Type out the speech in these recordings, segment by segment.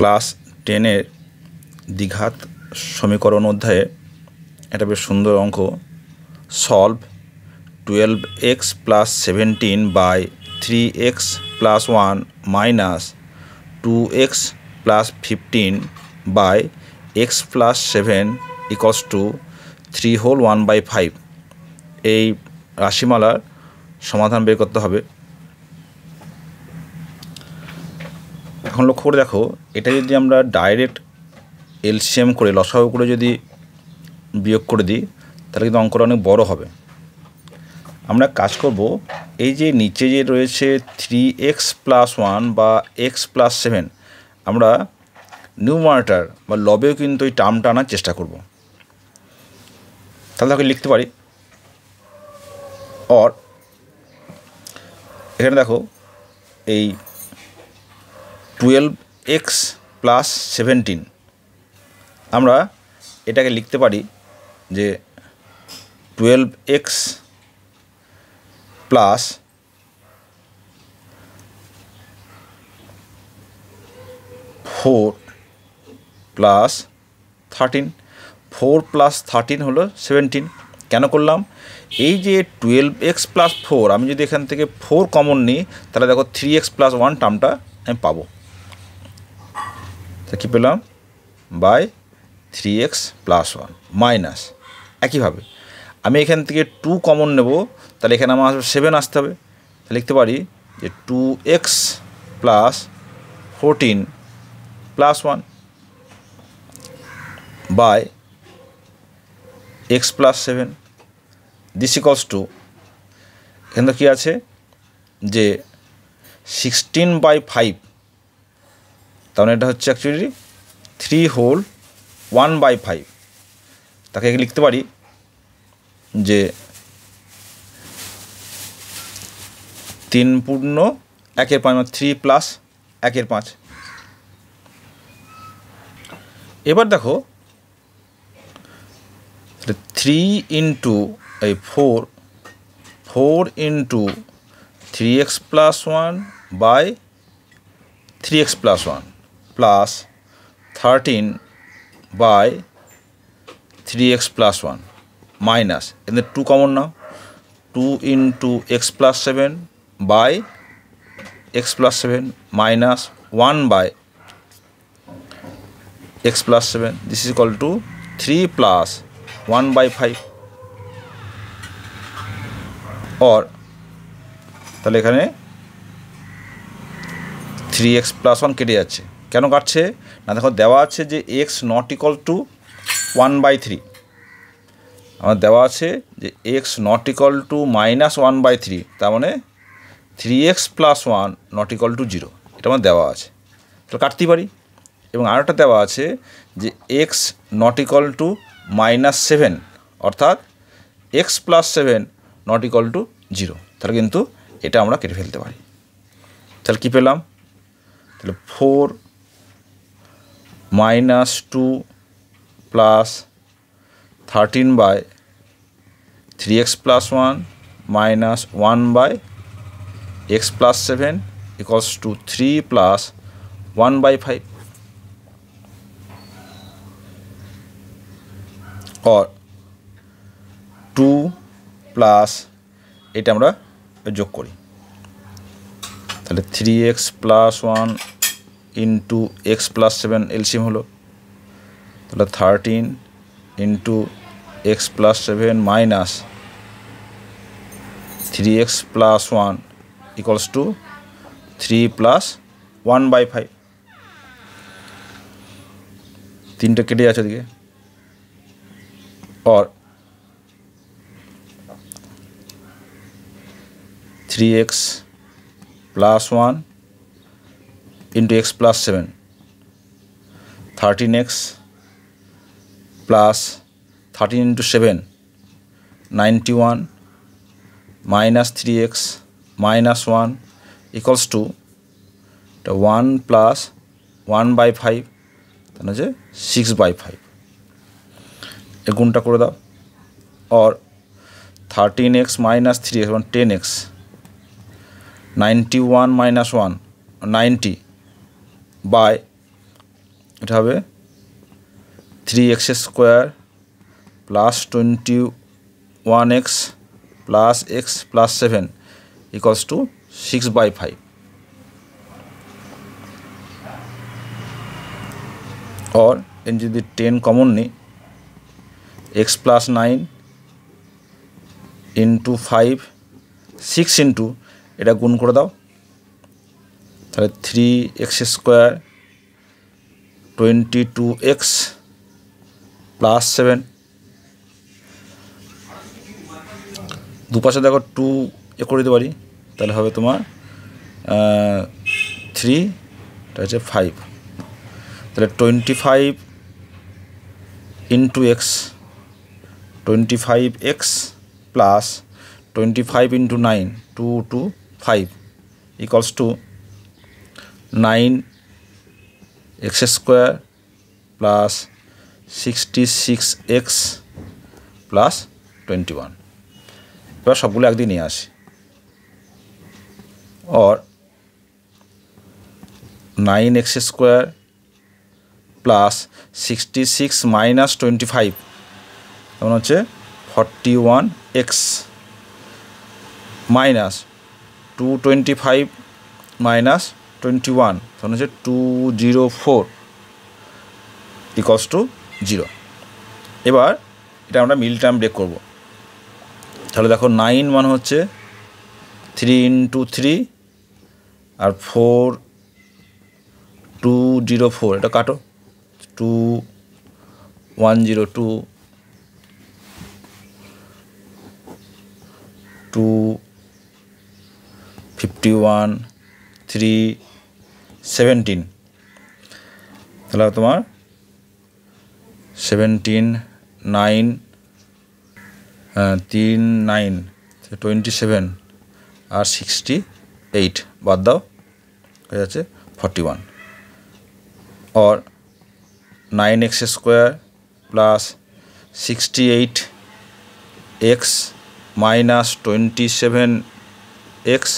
class টেনের দ্বিঘাত সমীকরণ অধ্যায়ে এটা বেশ সুন্দর অঙ্ক solve twelve x plus seventeen by three x plus one minus two x plus fifteen by x plus seven equals to three whole one by five এই রাশিমালার সমাধান বের করতে হবে এখন লক্ষ্য করে দেখো এটা যদি আমরা ডাইরেক্ট এলসিএম করে লসাও করে যদি বিয়োগ করে দিই তাহলে কিন্তু অঙ্কটা অনেক বড় হবে আমরা কাজ করব এই যে নিচে যে রয়েছে থ্রি এক্স প্লাস ওয়ান বা এক্স প্লাস সেভেন আমরা নিউ মার্টার বা লবেও কিন্তু এই টার্মটা আনার চেষ্টা করব তাহলে তাকে লিখতে পারি অর এখানে দেখো এই টুয়েলভ এক্স প্লাস সেভেন্টিন আমরা এটাকে লিখতে পারি যে twelve x plus four plus thirteen four plus thirteen হলো সেভেন্টিন কেন করলাম এই যে টুয়েলভ এক্স প্লাস ফোর আমি যদি এখান থেকে ফোর কমন নিই তাহলে দেখো থ্রি এক্স প্লাস ওয়ান টার্মটা আমি পাবো তো কী পেলাম by three x plus one minus একইভাবে আমি এখান থেকে টু কমন নেব তাহলে এখানে আমার আসবে সেভেন আসতে হবে তাহলে লিখতে পারি যে two x plus fourteen plus one by x plus seven this equals to এখানে কী আছে যে সিক্সটিন বাই ফাইভ তাহলে মানে এটা হচ্ছে actually three whole one by five তাকে লিখতে পারি যে তিন পূর্ণ একের পাঁচ থ্রি মানে প্লাস একের পাঁচ এবার দেখো থ্রি ইন্টু এই four four into three x plus one by three x plus one plus thirteen by three x plus one minus এদের two common now two in two x plus seven by x plus seven minus one by x plus seven this is equal to three plus one by five or তাহলে এখানে three x plus one কেটে যাচ্ছে কেন কাটছে না দেখো দেওয়া আছে যে x not equal to one by three আমার দেওয়া আছে যে x not equal to minus one by three তার মানে three x plus one not equal to zero এটা আমার দেওয়া আছে তো কাটতেই পারি এবং আরেকটা দেওয়া আছে যে x not equal to minus seven অর্থাৎ x plus seven not equal to zero তাহলে কিন্তু এটা আমরা কেটে ফেলতে পারি তাহলে কী পেলাম তাহলে four minus two plus thirteen by three x plus one minus one by x plus seven equals to three plus one by five or two plus এটা আমরা যোগ করি তাহলে three x plus one into x plus seven LCM হলো তাহলে thirteen into x plus seven minus three x plus one equals to three plus one by five তিনটে কেটে যাচ্ছে ওদিকে or three x plus one into x plus seven thirteen x plus thirteen into seven ninety one minus three x minus one equals to one plus one by five তাহলে যে six by five এ গুণটা করে দাও or thirteen x minus three x ten x ninety one minus one ninety by এটা হবে three x square plus twenty one x plus x plus seven equals to six by five और এন যদি ten common নিই x plus nine into five six into এটা গুণ করে দাও তাহলে three x square twenty two x plus seven দুপাশে দেখো টু এ করে দিতে পারি তাহলে হবে তোমার থ্রি এটা হচ্ছে ফাইভ তাহলে twenty five into x twenty five x plus twenty five into nine two two five equals to nine x square plus sixty six x plus twenty one এবার সবগুলো একদিন নিয়ে আসি or nine x square plus sixty six minus twenty five তখন হচ্ছে forty one x minus two twenty five minus twenty one তখন হচ্ছে two zero four equals to zero এবার এটা আমরা মিল টার্ম ব্রেক করবো তাহলে দেখো নাইন মানে হচ্ছে থ্রি ইন্টু থ্রি আর ফোর টু জিরো ফোর এটা কাটো two one zero two two fifty one three seventeen তাহলে তোমার সেভেন্টিন নাইন তিন নাইন টোয়েন্টি সেভেন আর সিক্সটি এইট বাদ দাও হয়ে যাচ্ছে forty one or nine x square plus sixty eight x minus twenty seven x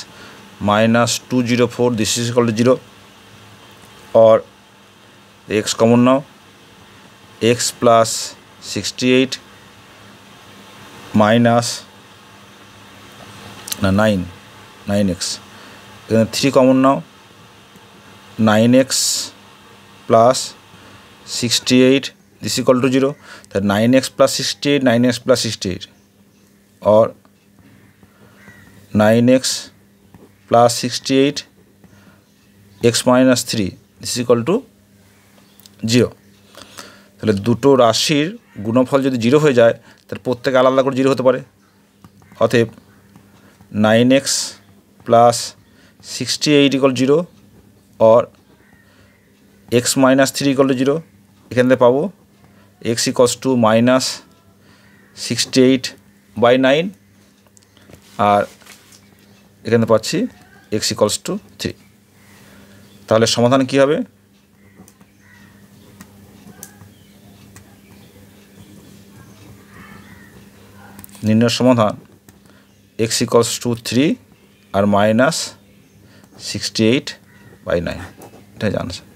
minus two zero four this is equal to zero और x common now x plus sixty eight minus nine nine x three common now nine x plus sixty eight this equal to zero nine x plus sixty eight nine x plus sixty eight और nine x plus sixty eight x minus three is equal to zero তাহলে দুটো রাশির গুণফল যদি zero হয়ে যায় তাহলে প্রত্যেকে আলাদা করে জিরো হতে পারে অতএব nine x plus sixty eight equal zero or x minus three equal to zero এখান থেকে পাবো x equals to minus sixty eight by nine আর এখানে পাচ্ছি এক্স ইকলস টু থ্রি তাহলে সমাধান কি হবে নির্ণয় সমাধান এক্স ইকলস টু থ্রি আর minus sixty eight by nine এটাই জানছে